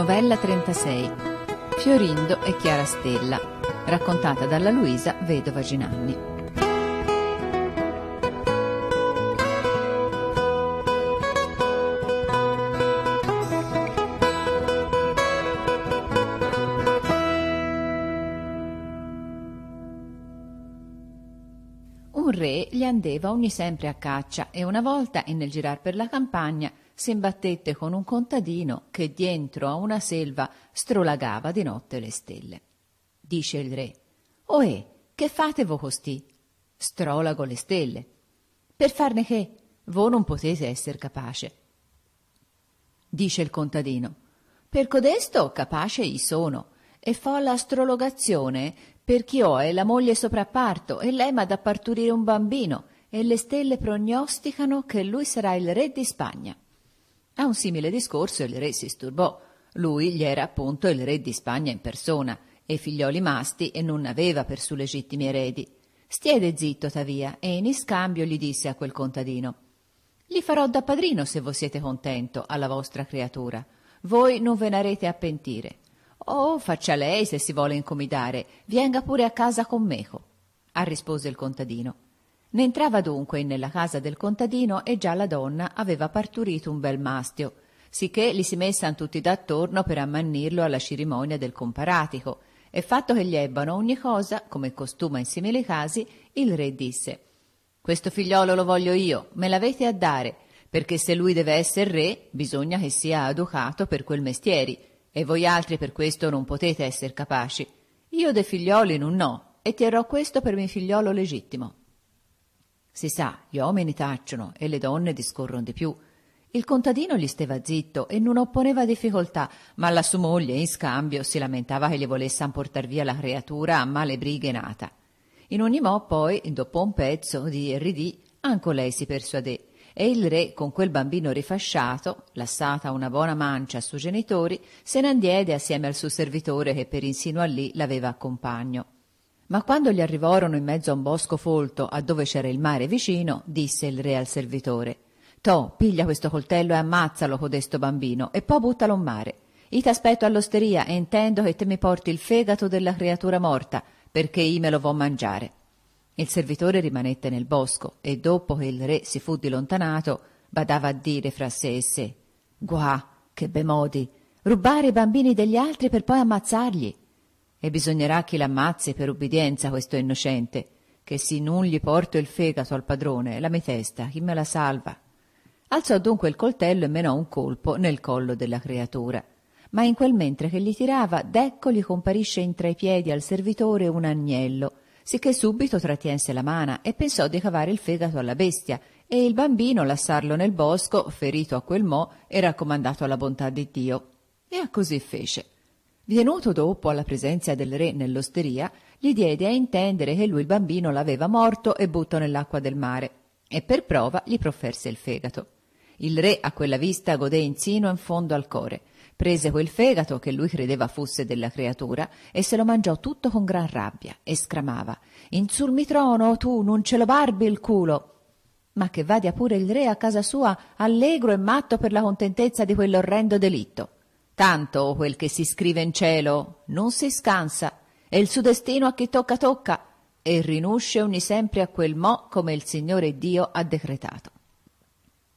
Novella 36 Fiorindo e Chiara Stella, raccontata dalla Luisa Vedova Ginanni. Un re gli andeva ogni sempre a caccia e una volta e nel girar per la campagna si imbattette con un contadino che dentro a una selva strolagava di notte le stelle. Dice il re, Oe, che fate voi costì? Strolago le stelle. Per farne che? Voi non potete esser capace. Dice il contadino, per codesto capace i sono, e fo l'astrologazione per chi ho è la moglie soprapparto e lei m'ha da parturire un bambino, e le stelle prognosticano che lui sarà il re di Spagna. A un simile discorso il re si sturbò. Lui gli era appunto il re di Spagna in persona e figlioli masti e non aveva per su legittimi eredi. Stiede zitto, Tavia, e in scambio gli disse a quel contadino Li farò da padrino se voi siete contento alla vostra creatura. Voi non ve n'arete a pentire. Oh, faccia lei se si vuole incomidare, venga pure a casa con meco. Ah, rispose il contadino. Ne entrava dunque nella casa del contadino e già la donna aveva parturito un bel mastio, sicché li si messan tutti d'attorno per ammannirlo alla cerimonia del comparatico, e fatto che gli ebbano ogni cosa, come costuma in simili casi, il re disse Questo figliolo lo voglio io, me l'avete a dare, perché se lui deve essere re, bisogna che sia educato per quel mestieri, e voi altri per questo non potete essere capaci. Io de figlioli non ho, e terrò questo per mio figliolo legittimo. Si sa, gli uomini tacciono e le donne discorrono di più. Il contadino gli stava zitto e non opponeva difficoltà, ma la sua moglie, in scambio, si lamentava che gli volessero portar via la creatura a male brighe nata. In ogni modo, poi, dopo un pezzo di ridì, anco lei si persuadè e il re, con quel bambino rifasciato, lassata una buona mancia a suoi genitori, se ne andiede assieme al suo servitore che per insino a lì l'aveva accompagno. compagno. Ma quando gli arrivarono in mezzo a un bosco folto, a dove c'era il mare vicino, disse il re al servitore To, piglia questo coltello e ammazzalo codesto bambino, e poi buttalo in mare. Io t'aspetto all'osteria e intendo che te mi porti il fegato della creatura morta, perché io me lo vo mangiare. Il servitore rimanette nel bosco e dopo che il re si fu dilontanato, badava a dire fra sé e sé Guà, che bemodi, rubare i bambini degli altri per poi ammazzarli e bisognerà che l'ammazzi per ubbidienza questo innocente, che se non gli porto il fegato al padrone, la mia testa, chi me la salva? Alzò dunque il coltello e menò un colpo nel collo della creatura. Ma in quel mentre che gli tirava, d'ecco gli comparisce in tra i piedi al servitore un agnello, sicché subito trattiense la mano e pensò di cavare il fegato alla bestia e il bambino lassarlo nel bosco, ferito a quel mo, e raccomandato alla bontà di Dio. E a così fece. Venuto dopo alla presenza del re nell'osteria, gli diede a intendere che lui il bambino l'aveva morto e butto nell'acqua del mare, e per prova gli profferse il fegato. Il re a quella vista godé insino in fondo al cuore, prese quel fegato che lui credeva fosse della creatura e se lo mangiò tutto con gran rabbia e sclamava In sul mi trono tu non ce lo barbi il culo! Ma che vadia pure il re a casa sua allegro e matto per la contentezza di quell'orrendo delitto. Tanto quel che si scrive in cielo non si scansa, e il suo destino a chi tocca tocca, e rinusce ogni sempre a quel mo come il Signore Dio ha decretato.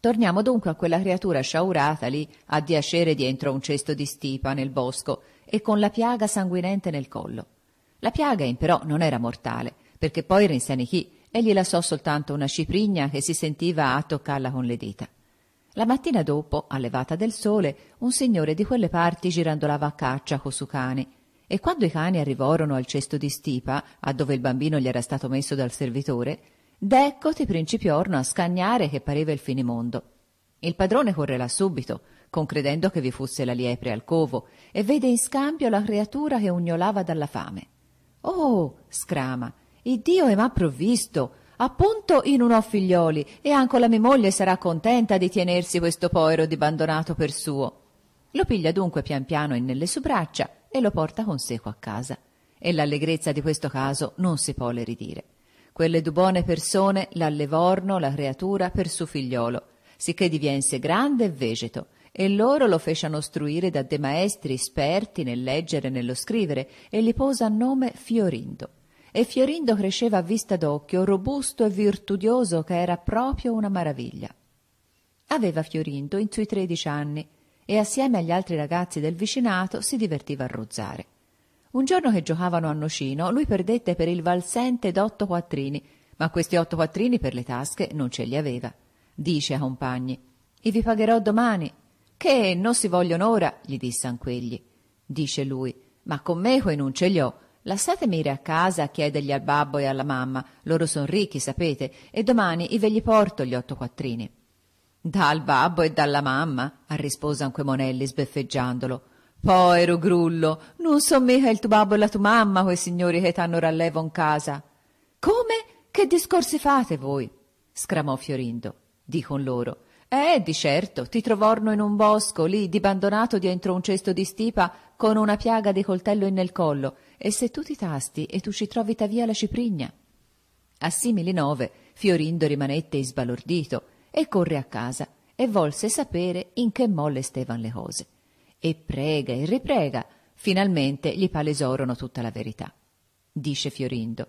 Torniamo dunque a quella creatura sciaurata lì a diacere dietro un cesto di stipa nel bosco e con la piaga sanguinente nel collo. La piaga in però non era mortale, perché poi rinsanichì e gli lasciò soltanto una ciprigna che si sentiva a toccarla con le dita. La mattina dopo, all'evata del sole, un signore di quelle parti girandolava a caccia co' su cani, e quando i cani arrivorono al cesto di stipa, a dove il bambino gli era stato messo dal servitore, d'eccoti principiorno a scagnare che pareva il finimondo. Il padrone corre là subito, concredendo che vi fosse la liepre al covo, e vede in scambio la creatura che ugnolava dalla fame. Oh, scrama, iddio e m'ha provvisto, appunto in un ho figlioli, e anche la mia moglie sarà contenta di tenersi questo povero dibandonato per suo. Lo piglia dunque pian piano in nelle sue braccia e lo porta con seco a casa. E l'allegrezza di questo caso non si può le ridire. Quelle due buone persone l'allevorno la creatura per suo figliolo, sicché divense grande e vegeto, e loro lo fecano struire da de maestri esperti nel leggere e nello scrivere, e gli posa nome Fiorindo e Fiorindo cresceva a vista d'occhio, robusto e virtudioso che era proprio una maraviglia. Aveva Fiorindo in sui tredici anni e assieme agli altri ragazzi del vicinato si divertiva a ruzzare. Un giorno che giocavano a nocino, lui perdette per il valsente d'otto quattrini, ma questi otto quattrini per le tasche non ce li aveva. Dice a compagni, «E vi pagherò domani?» «Che non si vogliono ora», gli disse anquegli. Dice lui, «Ma con me quei non ce li ho, Lasciatemi ir a casa a chiedergli al babbo e alla mamma, loro son ricchi, sapete, e domani ve li porto gli otto quattrini. Dal babbo e dalla mamma, ha risposto anche Monelli sbeffeggiandolo. Povero grullo, non son mica il tuo babbo e la tua mamma quei signori che t'hanno rallevo in casa. Come? Che discorsi fate voi? sclamò Fiorindo. Dicon loro. Eh, di certo, ti trovorno in un bosco lì, dibandonato dietro un cesto di stipa, con una piaga di coltello in nel collo, e se tu ti tasti e tu ci trovi ta via la ciprigna. A simili nove, Fiorindo rimanette isbalordito e corre a casa e volse sapere in che molle stevan le cose. E prega e riprega, finalmente gli palesorono tutta la verità. Dice Fiorindo,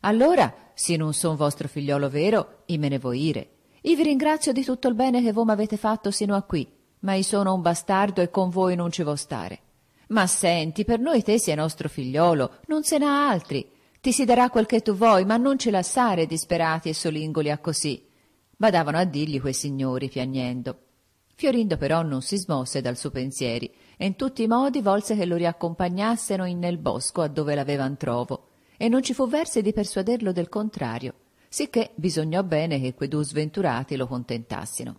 allora, se non son vostro figliolo vero, i me ne vo ire. I vi ringrazio di tutto il bene che voi m'avete fatto sino a qui, ma i sono un bastardo e con voi non ci vo stare. Ma senti, per noi te sei nostro figliolo, non se n'ha altri. Ti si darà quel che tu vuoi, ma non ci lassare disperati e solingoli a così. Badavano a dirgli quei signori, piagnendo. Fiorindo però non si smosse dal suo pensieri e in tutti i modi volse che lo riaccompagnassero in nel bosco addove l'avevan trovo e non ci fu verse di persuaderlo del contrario, sicché bisognò bene che quei due sventurati lo contentassino.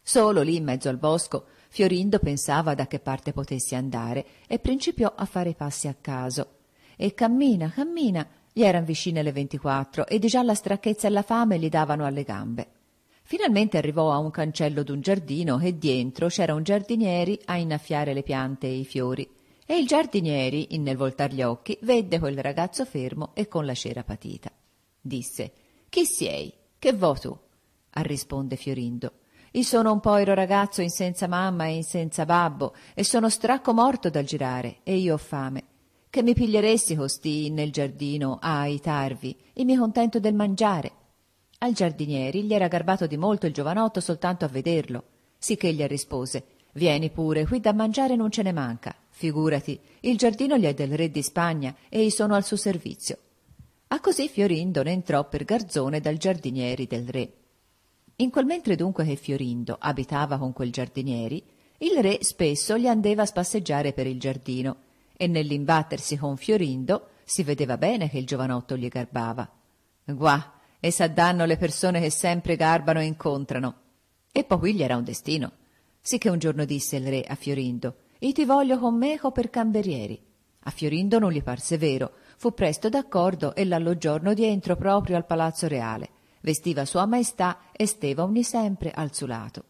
Solo lì in mezzo al bosco Fiorindo pensava da che parte potessi andare e principiò a fare i passi a caso. E cammina, cammina, gli eran vicine le 24 e di già la stracchezza e la fame gli davano alle gambe. Finalmente arrivò a un cancello d'un giardino e dietro c'era un giardinieri a innaffiare le piante e i fiori. E il giardinieri, nel voltar gli occhi, vede quel ragazzo fermo e con la cera patita. Disse: Chi sei? Che vo tu? a risponde Fiorindo. Io sono un povero ragazzo in senza mamma e in senza babbo e sono stracco morto dal girare e io ho fame. Che mi piglieresti costì nel giardino a aitarvi? E mi contento del mangiare. Al giardinieri gli era garbato di molto il giovanotto soltanto a vederlo, sicché gli rispose Vieni pure, qui da mangiare non ce ne manca. Figurati, il giardino gli è del re di Spagna e io sono al suo servizio. A così Fiorindo ne entrò per garzone dal giardinieri del re. In quel mentre dunque che Fiorindo abitava con quel giardinieri, il re spesso gli andeva a spasseggiare per il giardino e nell'imbattersi con Fiorindo si vedeva bene che il giovanotto gli garbava. Guà, e s'addanno le persone che sempre garbano e incontrano. E poi gli era un destino. Sì che un giorno disse il re a Fiorindo, «I ti voglio con meco per camberieri». A Fiorindo non gli parse vero, fu presto d'accordo e l'alloggiorno dietro proprio al palazzo reale vestiva Sua Maestà e steva ogni sempre al suo lato.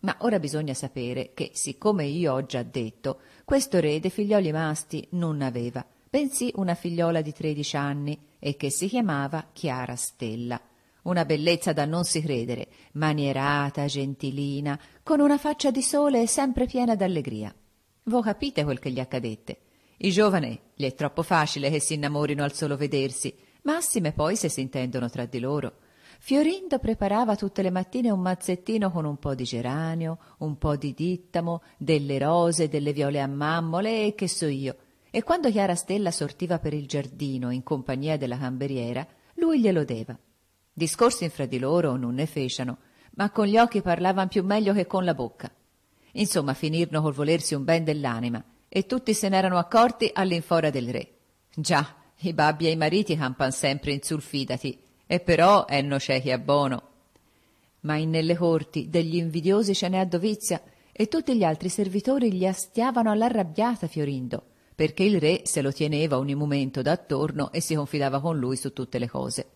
Ma ora bisogna sapere che, siccome io ho già detto, questo re rede figlioli masti non aveva, bensì una figliola di tredici anni e che si chiamava Chiara Stella. Una bellezza da non si credere, manierata, gentilina, con una faccia di sole sempre piena d'allegria. Voi capite quel che gli accadette. I giovani gli è troppo facile che si innamorino al solo vedersi, massime poi se si intendono tra di loro. Fiorindo preparava tutte le mattine un mazzettino con un po' di geranio, un po' di dittamo, delle rose, delle viole a mammole e che so io. E quando Chiara Stella sortiva per il giardino in compagnia della cameriera, lui glielo deva. Discorsi fra di loro non ne fecero, ma con gli occhi parlavano più meglio che con la bocca. Insomma, finirono col volersi un ben dell'anima, e tutti se n'erano accorti all'infora del re. Già, i babbi e i mariti campan sempre in sul fidati, e però enno c'è chi è Ma in nelle corti degli invidiosi ce n'è a dovizia e tutti gli altri servitori gli astiavano all'arrabbiata Fiorindo, perché il re se lo teneva ogni momento d'attorno e si confidava con lui su tutte le cose.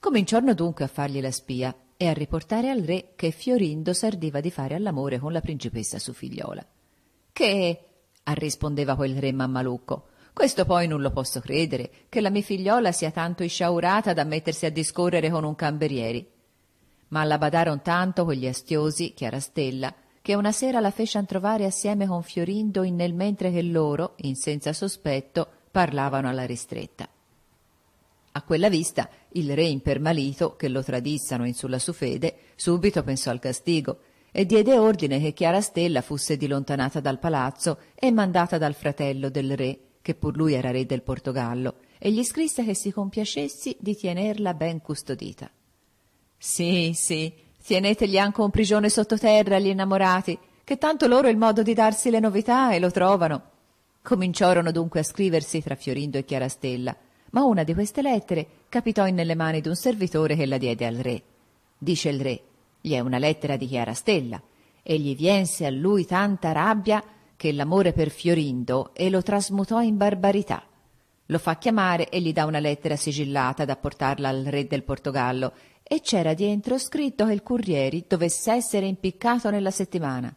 Cominciarono dunque a fargli la spia e a riportare al re che Fiorindo s'ardiva di fare all'amore con la principessa su figliola. Che? rispondeva quel re mammalucco, questo poi non lo posso credere, che la mia figliola sia tanto isciaurata da mettersi a discorrere con un camberieri. Ma la badaron tanto quegli astiosi, Chiarastella, che una sera la fecero trovare assieme con Fiorindo in nel mentre che loro, in senza sospetto, parlavano alla ristretta. A quella vista il re impermalito, che lo tradissano in sulla sua fede, subito pensò al castigo e diede ordine che Chiarastella fosse dilontanata dal palazzo e mandata dal fratello del re che pur lui era re del Portogallo, e gli scrisse che si compiacessi di tenerla ben custodita. Sì, sì, tenetegli anche un prigione sottoterra agli innamorati, che tanto loro il modo di darsi le novità e lo trovano. Cominciarono dunque a scriversi tra Fiorindo e Chiarastella, ma una di queste lettere capitò nelle mani di un servitore che la diede al re. Dice il re, gli è una lettera di Chiarastella, e gli viense a lui tanta rabbia che l'amore per Fiorindo e lo trasmutò in barbarità. Lo fa chiamare e gli dà una lettera sigillata da portarla al re del Portogallo e c'era dentro scritto che il Currieri dovesse essere impiccato nella settimana.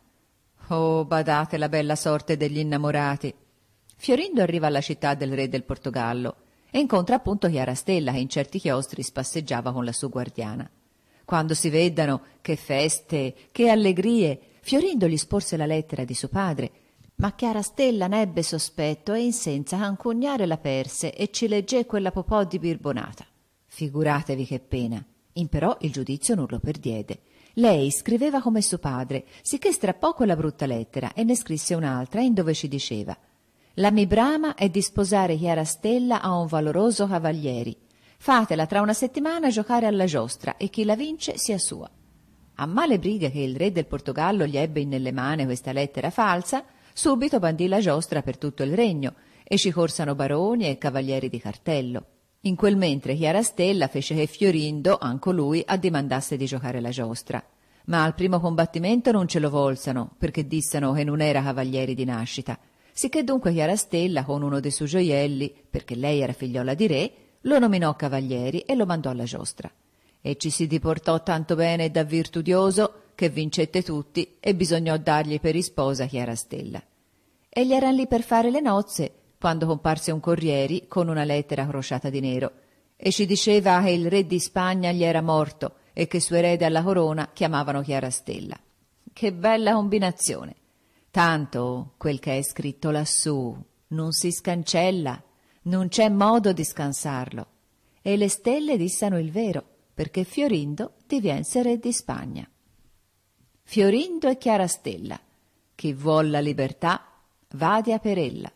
Oh, badate la bella sorte degli innamorati! Fiorindo arriva alla città del re del Portogallo e incontra appunto Chiarastella che in certi chiostri spasseggiava con la sua guardiana. Quando si vedano, che feste, che allegrie! Fiorindo gli sporse la lettera di suo padre ma Chiarastella n'ebbe sospetto e in senza cancugnare la perse e ci legge quella popò di birbonata. Figuratevi che pena! Imperò il giudizio non lo perdiede. Lei scriveva come suo padre, sicché strappò quella brutta lettera e ne scrisse un'altra in dove ci diceva «La mi brama è di sposare Chiarastella a un valoroso cavalieri. Fatela tra una settimana giocare alla giostra e chi la vince sia sua». A male briga che il re del Portogallo gli ebbe nelle mani questa lettera falsa, Subito bandì la giostra per tutto il regno e ci corsano baroni e cavalieri di cartello. In quel mentre Chiarastella fece che Fiorindo, anco lui, addimandasse di giocare la giostra. Ma al primo combattimento non ce lo volsano, perché dissero che non era cavalieri di nascita. Sicché dunque Chiarastella, con uno dei suoi gioielli, perché lei era figliola di re, lo nominò cavalieri e lo mandò alla giostra. E ci si diportò tanto bene e da virtudioso che vincette tutti e bisognò dargli per isposa Chiarastella. E gli eran lì per fare le nozze quando comparse un corrieri con una lettera crociata di nero e ci diceva che il re di Spagna gli era morto e che suo erede alla corona chiamavano Chiarastella. Che bella combinazione! Tanto quel che è scritto lassù non si scancella, non c'è modo di scansarlo. E le stelle dissano il vero, perché Fiorindo divense re di Spagna. Fiorindo e Chiarastella. Chi vuol la libertà, vadia per ella.